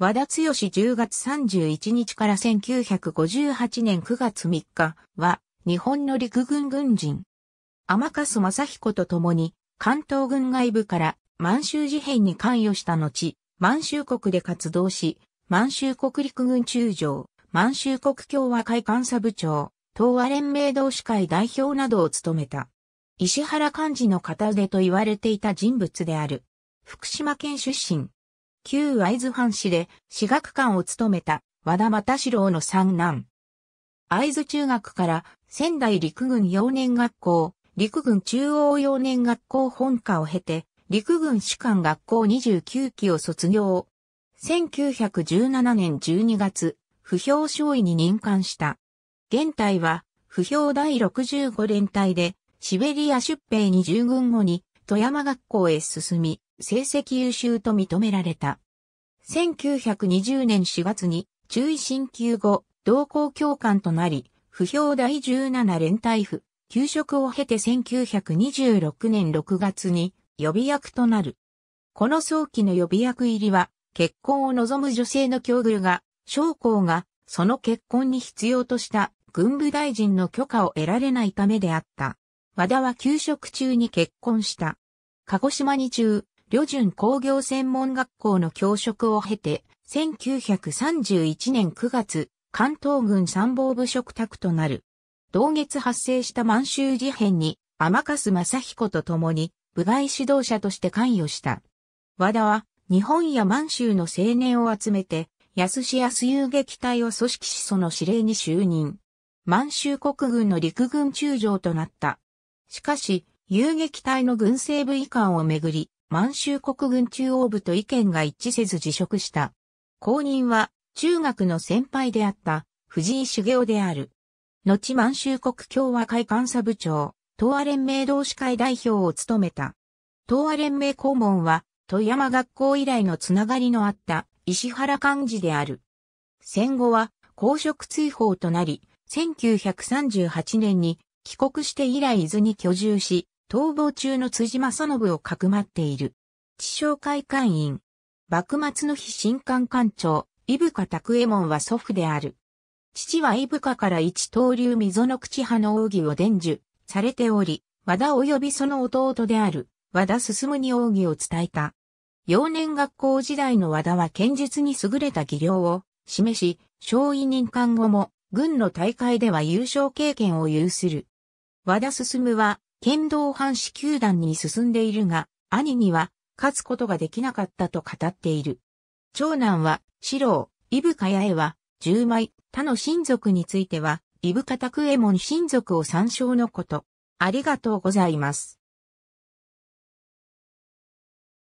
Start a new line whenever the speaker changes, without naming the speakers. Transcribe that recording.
和田剛10月31日から1958年9月3日は日本の陸軍軍人。天笠正彦と共に関東軍外部から満州事変に関与した後、満州国で活動し、満州国陸軍中将、満州国共和会監査部長、東亜連盟同士会代表などを務めた。石原幹事の片腕と言われていた人物である。福島県出身。旧会津藩士で、私学館を務めた、和田又四郎の三男。会津中学から仙台陸軍幼年学校、陸軍中央幼年学校本科を経て、陸軍士官学校29期を卒業。1917年12月、不評少尉に任官した。現隊は、不評第65連隊で、シベリア出兵に従軍後に、富山学校へ進み、成績優秀と認められた。1920年4月に中意。進級後、同校教官となり、不評第17連隊府、給食を経て1926年6月に予備役となる。この早期の予備役入りは、結婚を望む女性の境遇が、将校がその結婚に必要とした軍部大臣の許可を得られないためであった。和田は給食中に結婚した。鹿児島に中、旅順工業専門学校の教職を経て、1931年9月、関東軍参謀部職宅となる。同月発生した満州事変に、天笠正彦と共に、部外指導者として関与した。和田は、日本や満州の青年を集めて、安志安遊撃隊を組織しその指令に就任。満州国軍の陸軍中将となった。しかし、遊撃隊の軍政部遺憾をめぐり、満州国軍中央部と意見が一致せず辞職した。後任は中学の先輩であった藤井茂雄である。後満州国共和会監査部長、東亜連盟同志会代表を務めた。東亜連盟顧問は、富山学校以来のつながりのあった石原幹事である。戦後は公職追放となり、1938年に帰国して以来伊豆に居住し、逃亡中の辻正信をかくまっている。地商会会員。幕末の日新官官長、伊深拓右衛門は祖父である。父は伊深から一刀流溝の口派の奥義を伝授されており、和田及びその弟である和田進に奥義を伝えた。幼年学校時代の和田は剣術に優れた技量を示し、小委任官後も軍の大会では優勝経験を有する。和田進は剣道藩士球団に進んでいるが、兄には勝つことができなかったと語っている。長男は、四郎、伊深ヤエは、十枚、他の親族については、伊深ク右衛門親族を参照のこと。ありがとうございます。